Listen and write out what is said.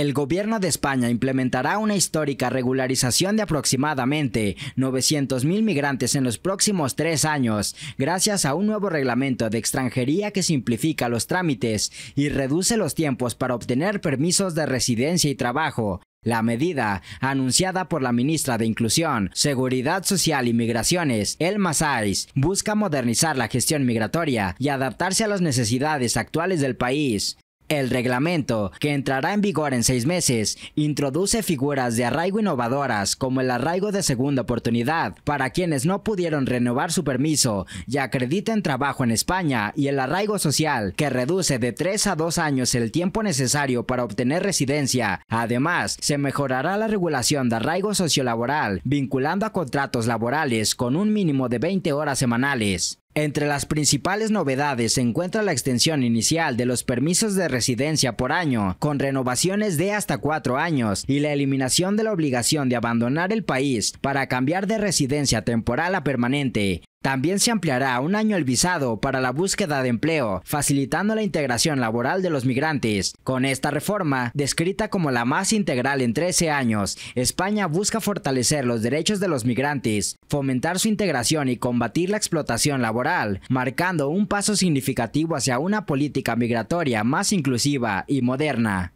El gobierno de España implementará una histórica regularización de aproximadamente 900.000 migrantes en los próximos tres años, gracias a un nuevo reglamento de extranjería que simplifica los trámites y reduce los tiempos para obtener permisos de residencia y trabajo. La medida, anunciada por la ministra de Inclusión, Seguridad Social y Migraciones, Elma Saiz, busca modernizar la gestión migratoria y adaptarse a las necesidades actuales del país. El reglamento, que entrará en vigor en seis meses, introduce figuras de arraigo innovadoras como el arraigo de segunda oportunidad para quienes no pudieron renovar su permiso y acrediten trabajo en España y el arraigo social, que reduce de tres a dos años el tiempo necesario para obtener residencia. Además, se mejorará la regulación de arraigo sociolaboral, vinculando a contratos laborales con un mínimo de 20 horas semanales. Entre las principales novedades se encuentra la extensión inicial de los permisos de residencia por año, con renovaciones de hasta cuatro años, y la eliminación de la obligación de abandonar el país para cambiar de residencia temporal a permanente. También se ampliará un año el visado para la búsqueda de empleo, facilitando la integración laboral de los migrantes. Con esta reforma, descrita como la más integral en 13 años, España busca fortalecer los derechos de los migrantes, fomentar su integración y combatir la explotación laboral, marcando un paso significativo hacia una política migratoria más inclusiva y moderna.